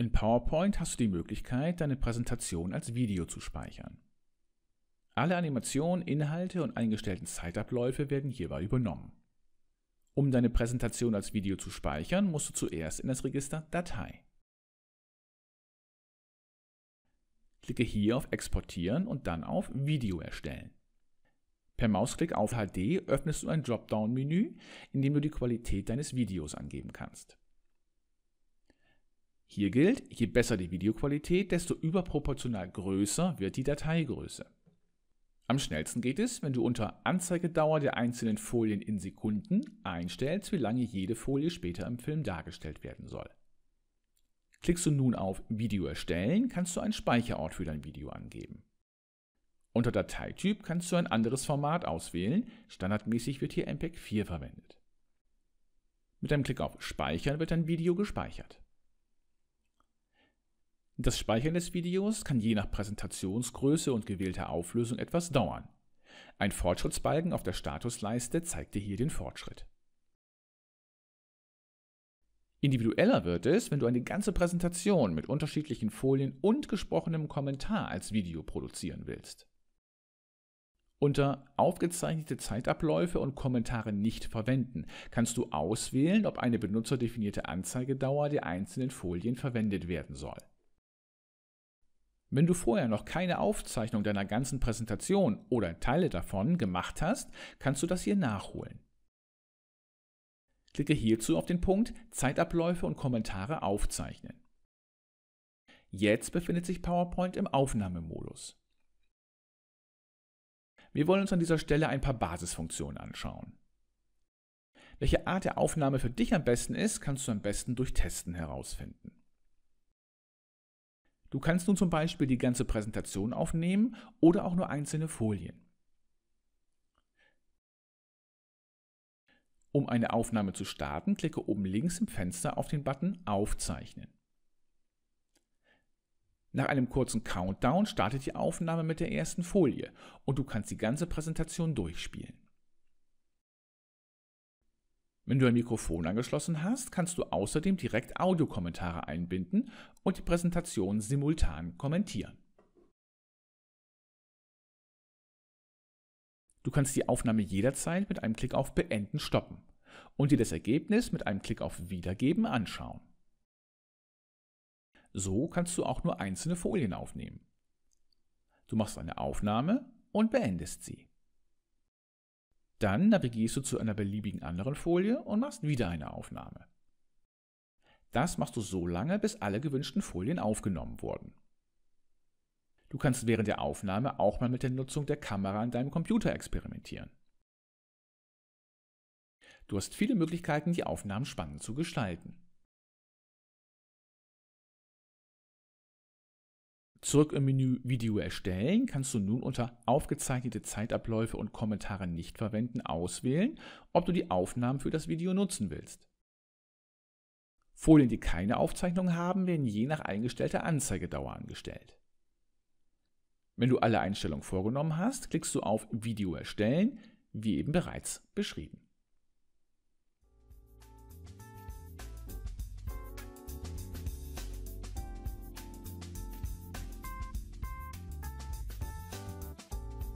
In PowerPoint hast du die Möglichkeit, deine Präsentation als Video zu speichern. Alle Animationen, Inhalte und eingestellten Zeitabläufe werden hierbei übernommen. Um deine Präsentation als Video zu speichern, musst du zuerst in das Register Datei. Klicke hier auf Exportieren und dann auf Video erstellen. Per Mausklick auf HD öffnest du ein Dropdown-Menü, in dem du die Qualität deines Videos angeben kannst. Hier gilt, je besser die Videoqualität, desto überproportional größer wird die Dateigröße. Am schnellsten geht es, wenn du unter Anzeigedauer der einzelnen Folien in Sekunden einstellst, wie lange jede Folie später im Film dargestellt werden soll. Klickst du nun auf Video erstellen, kannst du einen Speicherort für dein Video angeben. Unter Dateityp kannst du ein anderes Format auswählen, standardmäßig wird hier MPEG 4 verwendet. Mit einem Klick auf Speichern wird dein Video gespeichert. Das Speichern des Videos kann je nach Präsentationsgröße und gewählter Auflösung etwas dauern. Ein Fortschrittsbalken auf der Statusleiste zeigt dir hier den Fortschritt. Individueller wird es, wenn du eine ganze Präsentation mit unterschiedlichen Folien und gesprochenem Kommentar als Video produzieren willst. Unter Aufgezeichnete Zeitabläufe und Kommentare nicht verwenden kannst du auswählen, ob eine benutzerdefinierte Anzeigedauer der einzelnen Folien verwendet werden soll. Wenn du vorher noch keine Aufzeichnung deiner ganzen Präsentation oder Teile davon gemacht hast, kannst du das hier nachholen. Klicke hierzu auf den Punkt Zeitabläufe und Kommentare aufzeichnen. Jetzt befindet sich PowerPoint im Aufnahmemodus. Wir wollen uns an dieser Stelle ein paar Basisfunktionen anschauen. Welche Art der Aufnahme für dich am besten ist, kannst du am besten durch Testen herausfinden. Du kannst nun zum Beispiel die ganze Präsentation aufnehmen oder auch nur einzelne Folien. Um eine Aufnahme zu starten, klicke oben links im Fenster auf den Button Aufzeichnen. Nach einem kurzen Countdown startet die Aufnahme mit der ersten Folie und du kannst die ganze Präsentation durchspielen. Wenn du ein Mikrofon angeschlossen hast, kannst du außerdem direkt Audiokommentare einbinden und die Präsentation simultan kommentieren. Du kannst die Aufnahme jederzeit mit einem Klick auf Beenden stoppen und dir das Ergebnis mit einem Klick auf Wiedergeben anschauen. So kannst du auch nur einzelne Folien aufnehmen. Du machst eine Aufnahme und beendest sie. Dann navigierst du zu einer beliebigen anderen Folie und machst wieder eine Aufnahme. Das machst du so lange, bis alle gewünschten Folien aufgenommen wurden. Du kannst während der Aufnahme auch mal mit der Nutzung der Kamera an deinem Computer experimentieren. Du hast viele Möglichkeiten, die Aufnahmen spannend zu gestalten. Zurück im Menü Video erstellen kannst du nun unter Aufgezeichnete Zeitabläufe und Kommentare nicht verwenden auswählen, ob du die Aufnahmen für das Video nutzen willst. Folien, die keine Aufzeichnung haben, werden je nach eingestellter Anzeigedauer angestellt. Wenn du alle Einstellungen vorgenommen hast, klickst du auf Video erstellen, wie eben bereits beschrieben.